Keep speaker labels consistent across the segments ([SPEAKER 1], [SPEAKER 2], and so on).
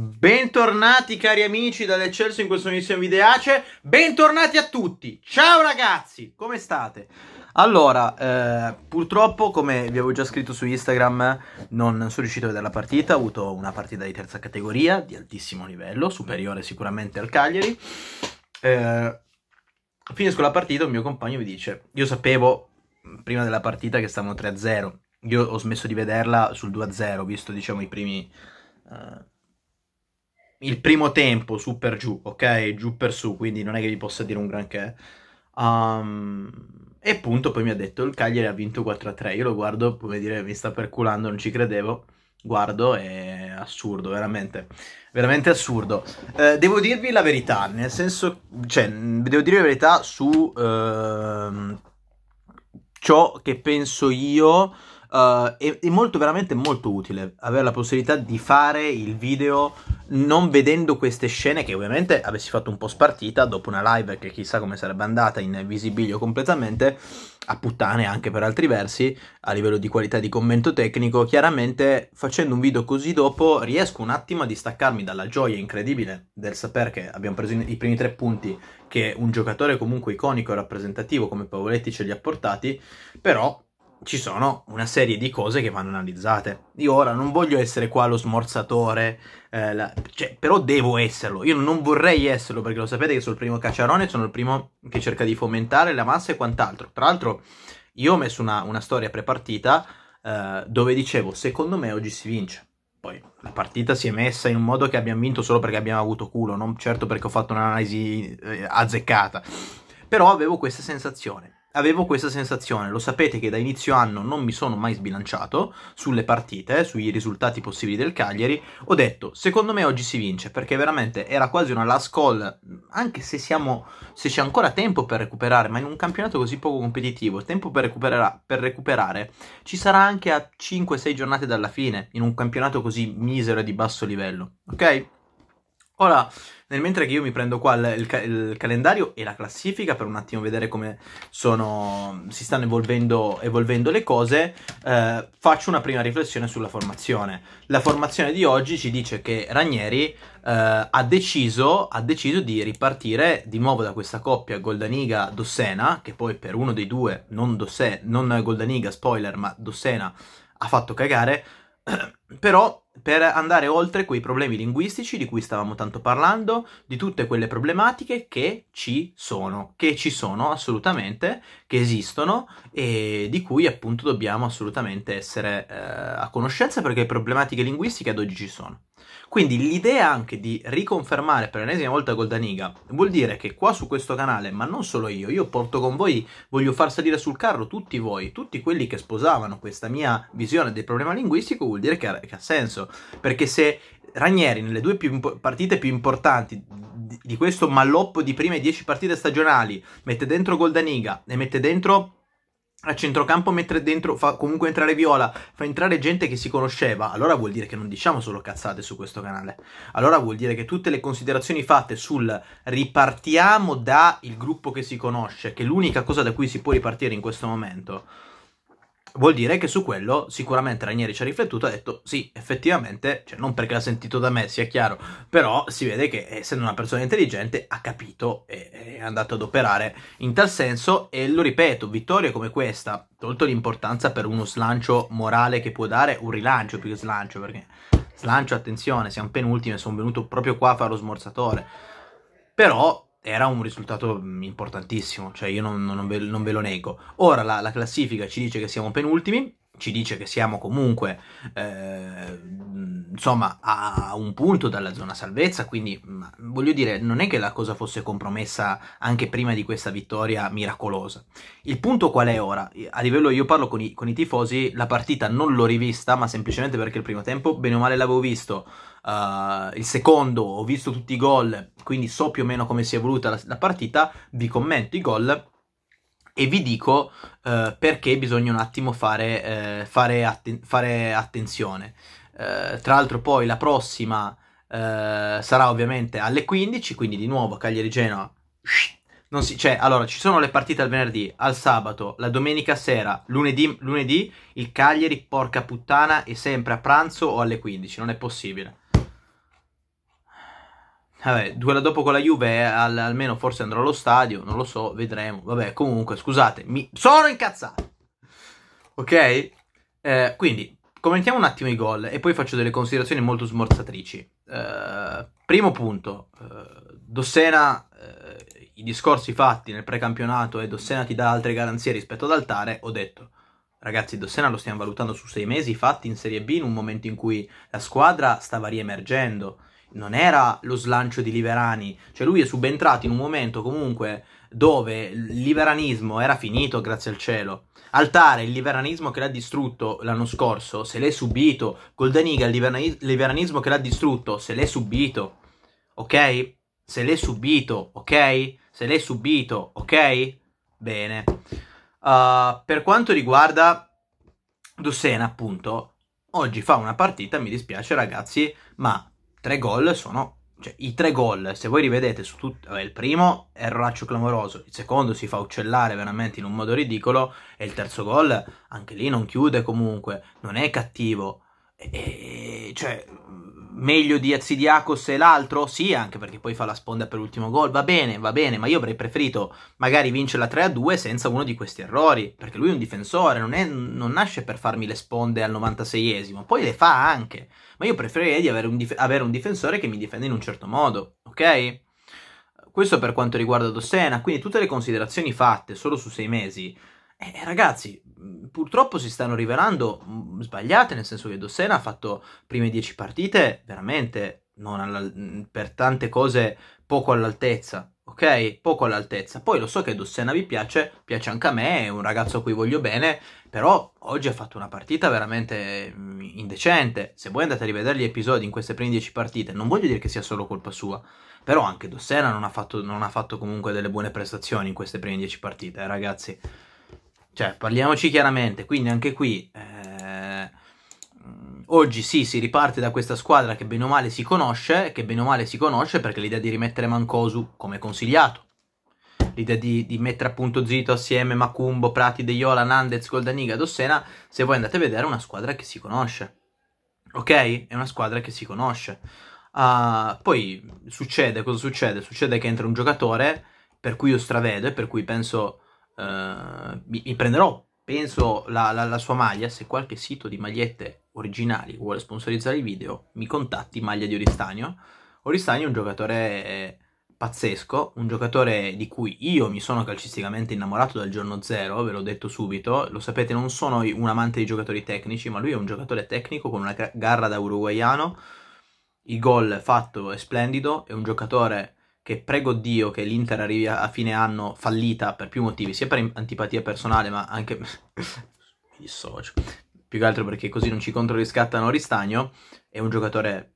[SPEAKER 1] Bentornati cari amici dall'Eccelso in questo nuovissimo videace, bentornati a tutti, ciao ragazzi, come state? Allora, eh, purtroppo come vi avevo già scritto su Instagram non sono riuscito a vedere la partita, ho avuto una partita di terza categoria, di altissimo livello, superiore sicuramente al Cagliari. Eh, finisco la partita, un mio compagno mi dice, io sapevo prima della partita che stavano 3-0, io ho smesso di vederla sul 2-0, visto diciamo i primi... Eh, il primo tempo su per giù, ok? Giù per su, quindi non è che vi possa dire un granché. Um, e appunto poi mi ha detto il Cagliari ha vinto 4-3. Io lo guardo, come dire, mi sta perculando, non ci credevo. Guardo, è assurdo, veramente, veramente assurdo. Eh, devo dirvi la verità, nel senso, cioè, devo dire la verità su eh, ciò che penso io Uh, è, è, molto veramente molto utile avere la possibilità di fare il video non vedendo queste scene che ovviamente avessi fatto un po' spartita dopo una live che chissà come sarebbe andata in visibilio completamente a puttane anche per altri versi a livello di qualità di commento tecnico chiaramente facendo un video così dopo riesco un attimo a distaccarmi dalla gioia incredibile del sapere che abbiamo preso i primi tre punti che un giocatore comunque iconico e rappresentativo come Pavoletti ce li ha portati però ci sono una serie di cose che vanno analizzate. Io ora non voglio essere qua lo smorzatore, eh, la, cioè, però devo esserlo. Io non vorrei esserlo perché lo sapete che sono il primo cacciarone, sono il primo che cerca di fomentare la massa e quant'altro. Tra l'altro, io ho messo una, una storia prepartita eh, dove dicevo: secondo me oggi si vince. Poi la partita si è messa in un modo che abbiamo vinto solo perché abbiamo avuto culo, non certo perché ho fatto un'analisi eh, azzeccata. Però avevo questa sensazione avevo questa sensazione. Lo sapete che da inizio anno non mi sono mai sbilanciato sulle partite, sui risultati possibili del Cagliari. Ho detto, secondo me oggi si vince perché veramente era quasi una last call, anche se, siamo, se c'è ancora tempo per recuperare, ma in un campionato così poco competitivo, tempo per, per recuperare ci sarà anche a 5-6 giornate dalla fine, in un campionato così misero e di basso livello, ok? Ora, nel mentre che io mi prendo qua il, ca- il, calendario e la classifica per un attimo vedere come sono, si stanno evolvendo, evolvendo le cose, eh, faccio una prima riflessione sulla formazione. La formazione di oggi ci dice che Ranieri eh, ha, deciso, ha, deciso, di ripartire di nuovo da questa coppia Goldaniga-Dossena, che poi per uno dei due, non, Dosse, non Goldaniga, spoiler, ma Dossena ha fatto cagare, però per andare oltre quei problemi linguistici di cui stavamo tanto parlando, di tutte quelle problematiche che ci sono, che ci sono assolutamente, che esistono e di cui appunto dobbiamo assolutamente essere eh, a conoscenza perché problematiche linguistiche ad oggi ci sono. Quindi l'idea anche di riconfermare per l'ennesima volta Goldaniga vuol dire che qua su questo canale, ma non solo io, io porto con voi, voglio far salire sul carro tutti voi, tutti quelli che sposavano questa mia visione del problema linguistico, vuol dire che ha, che ha senso. Perché se Ranieri nelle due più partite più importanti di, di questo malloppo di prime 10 partite stagionali mette dentro Goldaniga e mette dentro a centrocampo mentre dentro fa comunque entrare Viola, fa entrare gente che si conosceva, allora vuol dire che non diciamo solo cazzate su questo canale. Allora vuol dire che tutte le considerazioni fatte sul ripartiamo da il gruppo che si conosce, che è l'unica cosa da cui si può ripartire in questo momento, vuol dire che su quello sicuramente Ranieri ci ha riflettuto e ha detto sì, effettivamente, cioè non perché l'ha sentito da me, sia chiaro, però si vede che essendo una persona intelligente ha capito e è andato ad operare in tal senso e lo ripeto, vittorie come questa, tolto l'importanza per uno slancio morale che può dare, un rilancio più che slancio, perché slancio, attenzione, siamo penultime, sono venuto proprio qua a fare lo smorzatore, però era un risultato mm, importantissimo, cioè io non, non, ve, non ve, lo nego. Ora la, la, classifica ci dice che siamo penultimi, ci dice che siamo comunque eh, mm, insomma a un punto dalla zona salvezza, quindi mm, voglio dire non è che la cosa fosse compromessa anche prima di questa vittoria miracolosa. Il punto qual è ora? A livello io parlo con i, con i tifosi, la partita non l'ho rivista, ma semplicemente perché il primo tempo bene o male l'avevo visto uh, il secondo, ho visto tutti i gol, quindi so più o meno come si è evoluta la, la partita, vi commento i gol e vi dico uh, perché bisogna un attimo fare, uh, fare, atten- fare attenzione. Uh, tra l'altro poi la prossima sarà ovviamente alle 15, quindi di nuovo Cagliari Genoa. Si, cioè, allora, ci sono le partite al venerdì, al sabato, la domenica sera, lunedì, lunedì, il Cagliari, porca puttana, è sempre a pranzo o alle 15, non è possibile. Vabbè, quella dopo con la Juve, eh, al, almeno forse andrò allo stadio, non lo so, vedremo. Vabbè, comunque, scusate, mi sono incazzato. Ok? Eh, quindi, commentiamo un attimo i gol e poi faccio delle considerazioni molto smorzatrici. Eh, primo punto, eh, Dossena, eh, i discorsi fatti nel precampionato e Dossena ti dà altre garanzie rispetto ad Altare, ho detto... Ragazzi, Dossena lo stiamo valutando su sei mesi fatti in Serie B in un momento in cui la squadra stava riemergendo non era lo slancio di Liberani, cioè lui è subentrato in un momento comunque dove il liberanismo era finito grazie al cielo. Altare, il liberanismo che l'ha distrutto l'anno scorso, se l'è subito. Goldaniga, il liberanismo che l'ha distrutto, se l'è subito. Ok? Se l'è subito, ok? Se l'è subito, ok? Bene. Uh, per quanto riguarda Dossena, appunto, oggi fa una partita, mi dispiace ragazzi, ma tre gol sono... Cioè, i tre gol, se voi rivedete su tutto... il primo è erroraccio clamoroso, il secondo si fa uccellare veramente in un modo ridicolo e il terzo gol anche lì non chiude comunque, non è cattivo. e, cioè, meglio di Azidiakos e l'altro? Sì, anche perché poi fa la sponda per l'ultimo gol, va bene, va bene, ma io avrei preferito magari vincere la 3-2 senza uno di questi errori, perché lui è un difensore, non, è, non nasce per farmi le sponde al 96esimo, poi le fa anche, ma io preferirei di avere un, dif- avere un difensore che mi difende in un certo modo, ok? Questo per quanto riguarda Dossena, quindi tutte le considerazioni fatte solo su sei mesi eh, eh, ragazzi, purtroppo si stanno rivelando sbagliate, nel senso che Dossena ha fatto prime 10 partite veramente alla, per tante cose poco all'altezza, ok? Poco all'altezza. Poi lo so che Dossena vi piace, piace anche a me, è un ragazzo a cui voglio bene, però oggi ha fatto una partita veramente indecente. Se voi andate a rivedere gli episodi in queste prime 10 partite, non voglio dire che sia solo colpa sua, però anche Dossena non ha fatto, non ha fatto comunque delle buone prestazioni in queste prime 10 partite, eh, ragazzi. Cioè, parliamoci chiaramente, quindi anche qui eh, oggi sì, si riparte da questa squadra che bene o male si conosce, che bene o male si conosce perché l'idea di rimettere Mancosu come consigliato, l'idea di, di mettere a punto zitto assieme Macumbo, Prati, De Jola, Nandez, Goldaniga, Dossena, se voi andate a vedere è una squadra che si conosce. Ok? È una squadra che si conosce. Uh, poi succede, cosa succede? Succede che entra un giocatore per cui io stravedo e per cui penso eh, mi, mi, prenderò, penso, la, la, la, sua maglia. Se qualche sito di magliette originali vuole sponsorizzare il video, mi contatti maglia di Oristagno. Oristagno è un giocatore pazzesco, un giocatore di cui io mi sono calcisticamente innamorato dal giorno zero, ve l'ho detto subito, lo sapete non sono un amante di giocatori tecnici, ma lui è un giocatore tecnico con una garra da uruguaiano, il gol fatto è splendido, è un giocatore che prego Dio che l'Inter arrivi a fine anno fallita per più motivi, sia per antipatia personale, ma anche mi dissocio, più che altro perché così non ci controriscattano Ristagno, è un giocatore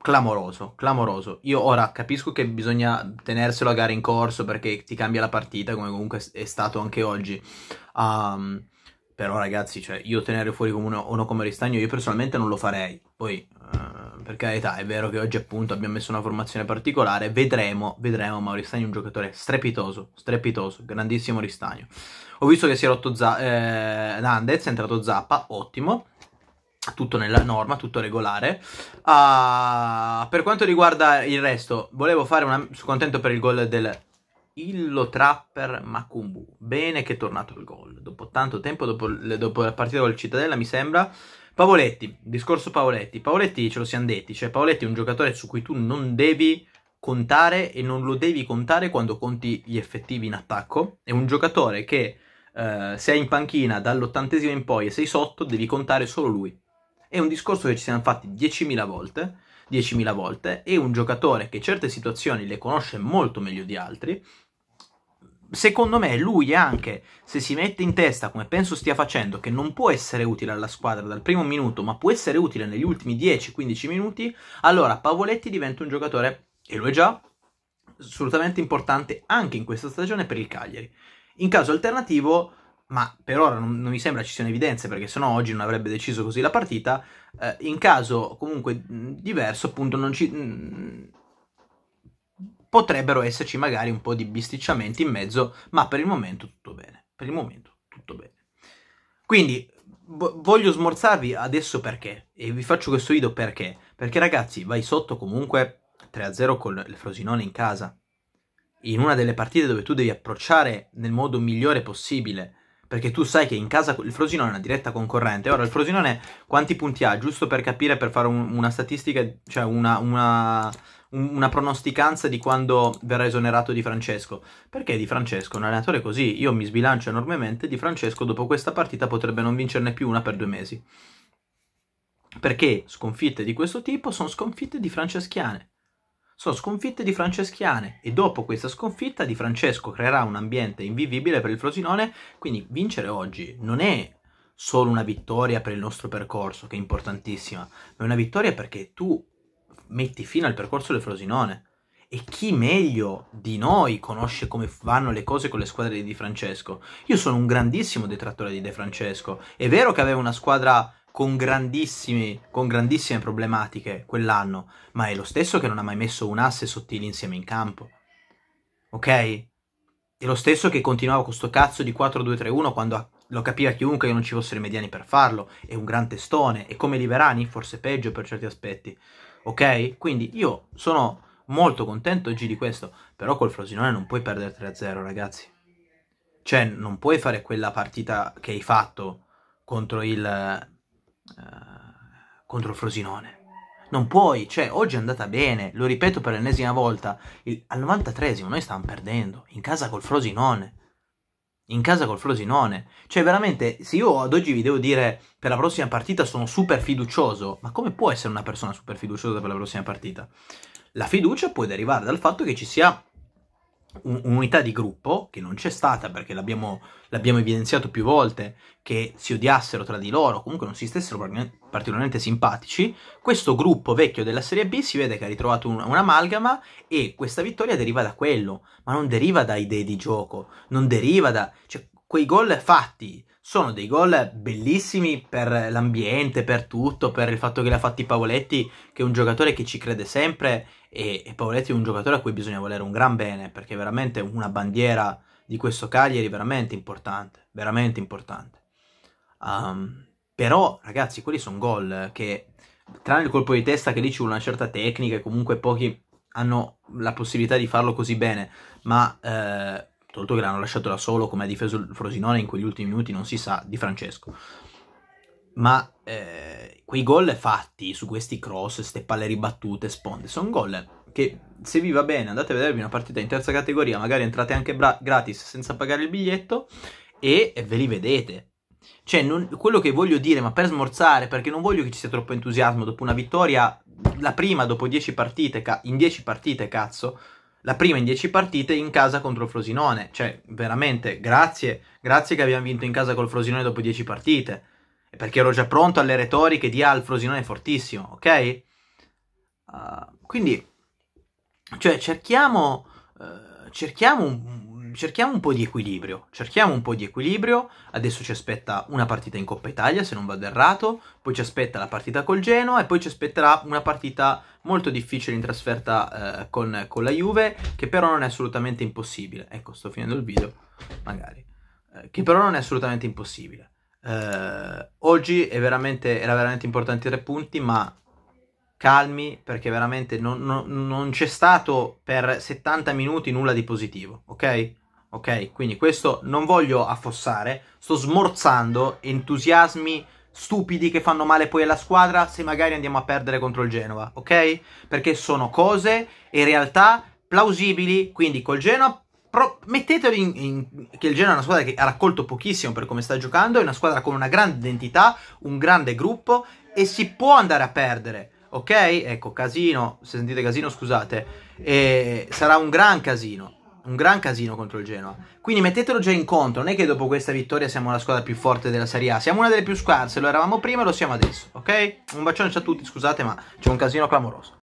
[SPEAKER 1] clamoroso, clamoroso. Io ora capisco che bisogna tenerselo a gara in corso perché ti cambia la partita, come comunque è stato anche oggi. Um, però ragazzi, cioè, io tenere fuori come uno, uno come Ristagno, io personalmente non lo farei. Poi, eh, per carità, è vero che oggi appunto abbiamo messo una formazione particolare, vedremo, vedremo, ma Ristagno è un giocatore strepitoso, strepitoso, grandissimo Ristagno. Ho visto che si è rotto Zappa, eh, Nandez, è entrato Zappa, ottimo, tutto nella norma, tutto regolare. Uh, per quanto riguarda il resto, volevo fare una... sono contento per il gol del Illo Trapper Makumbu. Bene che è tornato il gol. Dopo tanto tempo, dopo, dopo la partita col Cittadella, mi sembra. Pavoletti, discorso Pavoletti. Pavoletti ce lo siamo detti, cioè Pavoletti è un giocatore su cui tu non devi contare e non lo devi contare quando conti gli effettivi in attacco. È un giocatore che eh, se è in panchina dall'ottantesimo in poi e sei sotto, devi contare solo lui. È un discorso che ci siamo fatti 10.000 volte, 10.000 volte, e un giocatore che certe situazioni le conosce molto meglio di altri, secondo me lui anche se si mette in testa come penso stia facendo che non può essere utile alla squadra dal primo minuto ma può essere utile negli ultimi 10-15 minuti allora Pavoletti diventa un giocatore e lo è già assolutamente importante anche in questa stagione per il Cagliari in caso alternativo ma per ora non, non mi sembra ci siano evidenze perché sennò oggi non avrebbe deciso così la partita eh, in caso comunque diverso appunto non ci potrebbero esserci magari un po' di bisticciamenti in mezzo, ma per il momento tutto bene. Per il momento tutto bene. Quindi voglio smorzarvi adesso perché, e vi faccio questo video perché, perché ragazzi vai sotto comunque 3-0 con il Frosinone in casa, in una delle partite dove tu devi approcciare nel modo migliore possibile, perché tu sai che in casa il Frosinone è una diretta concorrente. Ora, il Frosinone quanti punti ha? Giusto per capire, per fare un, una statistica, cioè una, una, una pronosticanza di quando verrà esonerato Di Francesco. Perché Di Francesco, un allenatore così, io mi sbilancio enormemente, Di Francesco dopo questa partita potrebbe non vincerne più una per due mesi. Perché sconfitte di questo tipo sono sconfitte di franceschiane. Sono sconfitte di franceschiane e dopo questa sconfitta Di Francesco creerà un ambiente invivibile per il Frosinone, quindi vincere oggi non è solo una vittoria per il nostro percorso, che è importantissima, ma è una vittoria perché tu metti fine al percorso del Frosinone. E chi meglio di noi conosce come vanno le cose con le squadre di De Francesco? Io sono un grandissimo detrattore di De Francesco. È vero che aveva una squadra con, con grandissime problematiche quell'anno, ma è lo stesso che non ha mai messo un asse sottile insieme in campo. Ok? È lo stesso che continuava con sto cazzo di 4-2-3-1 quando lo capiva chiunque che non ci fossero i mediani per farlo. È un gran testone. E come Liberani, forse peggio per certi aspetti ok? Quindi io sono molto contento oggi di questo, però col Frosinone non puoi perdere 3-0, ragazzi. Cioè, non puoi fare quella partita che hai fatto contro il, eh, contro il Frosinone. Non puoi, cioè, oggi è andata bene, lo ripeto per l'ennesima volta, il, al 93 noi stavamo perdendo, in casa col Frosinone in casa col Frosinone. Cioè, veramente, se io ad oggi vi devo dire per la prossima partita sono super fiducioso, ma come può essere una persona super fiduciosa per la prossima partita? La fiducia può derivare dal fatto che ci sia un'unità di gruppo che non c'è stata perché l'abbiamo, l'abbiamo, evidenziato più volte che si odiassero tra di loro, comunque non si stessero particolarmente simpatici, questo gruppo vecchio della Serie B si vede che ha ritrovato un, un'amalgama e questa vittoria deriva da quello, ma non deriva da idee di gioco, non deriva da... Cioè, quei gol fatti sono dei gol bellissimi per l'ambiente, per tutto, per il fatto che l'ha fatti Pavoletti, che è un giocatore che ci crede sempre e, e Pavoletti è un giocatore a cui bisogna volere un gran bene, perché è veramente una bandiera di questo Cagliari veramente importante, veramente importante. Um, però ragazzi, quelli sono gol che, tranne il colpo di testa che lì ci vuole una certa tecnica e comunque pochi hanno la possibilità di farlo così bene, ma... Eh, tolto che l'hanno lasciato da solo come ha difeso il Frosinone in quegli ultimi minuti, non si sa, di Francesco. Ma eh, quei gol fatti su questi cross, queste palle ribattute, sponde, sono gol che se vi va bene andate a vedervi una partita in terza categoria, magari entrate anche bra- gratis senza pagare il biglietto e ve li vedete. Cioè, non, quello che voglio dire, ma per smorzare, perché non voglio che ci sia troppo entusiasmo dopo una vittoria, la prima dopo 10 partite, ca- in 10 partite, cazzo, la prima in 10 partite in casa contro il Frosinone. Cioè, veramente, grazie, grazie che abbiamo vinto in casa col Frosinone dopo 10 partite. Perché ero già pronto alle retoriche di Al ah, Frosinone fortissimo, ok? Uh, quindi, cioè, cerchiamo, uh, cerchiamo un, cerchiamo un po' di equilibrio, cerchiamo un po' di equilibrio, adesso ci aspetta una partita in Coppa Italia se non vado errato, poi ci aspetta la partita col Genoa e poi ci aspetterà una partita molto difficile in trasferta eh, con, con, la Juve che però non è assolutamente impossibile, ecco sto finendo il video magari, eh, che però non è assolutamente impossibile. Eh, oggi veramente, era veramente importante i tre punti ma calmi perché veramente non, non, non, c'è stato per 70 minuti nulla di positivo, ok? Ok, quindi questo non voglio affossare, sto smorzando entusiasmi stupidi che fanno male poi alla squadra se magari andiamo a perdere contro il Genova, ok? Perché sono cose e realtà plausibili, quindi col Genoa mettetelo in, in, che il Genoa è una squadra che ha raccolto pochissimo per come sta giocando, è una squadra con una grande identità, un grande gruppo e si può andare a perdere, ok? Ecco, casino, se sentite casino scusate, e sarà un gran casino un gran casino contro il Genoa. Quindi mettetelo già in conto, non è che dopo questa vittoria siamo la squadra più forte della Serie A, siamo una delle più scarse, lo eravamo prima e lo siamo adesso, ok? Un bacione a tutti, scusate ma c'è un casino clamoroso.